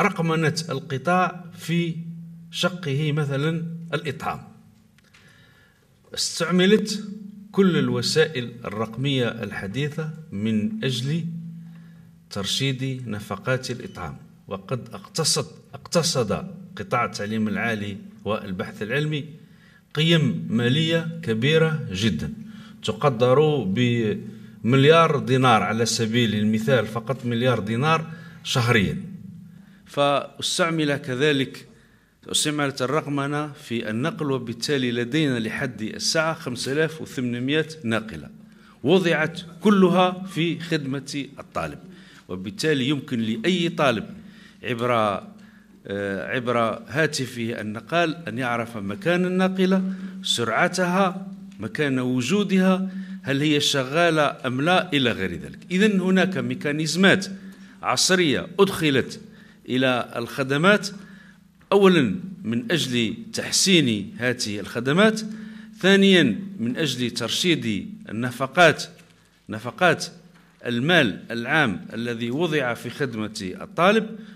رقمنة القطاع في شقه مثلا الإطعام استعملت كل الوسائل الرقمية الحديثة من أجل ترشيد نفقات الإطعام وقد اقتصد اقتصد قطاع التعليم العالي والبحث العلمي قيم مالية كبيرة جدا تقدر بمليار دينار على سبيل المثال فقط مليار دينار شهريا فاستعمل كذلك استعملت الرقمنة في النقل وبالتالي لدينا لحد الساعة 5800 ناقلة وضعت كلها في خدمة الطالب وبالتالي يمكن لأي طالب عبر آه، عبر هاتفه النقال أن يعرف مكان الناقلة سرعتها مكان وجودها هل هي شغالة أم لا إلى غير ذلك إذا هناك ميكانيزمات عصرية أدخلت إلى الخدمات أولا من أجل تحسين هذه الخدمات ثانيا من أجل ترشيد النفقات نفقات المال العام الذي وضع في خدمة الطالب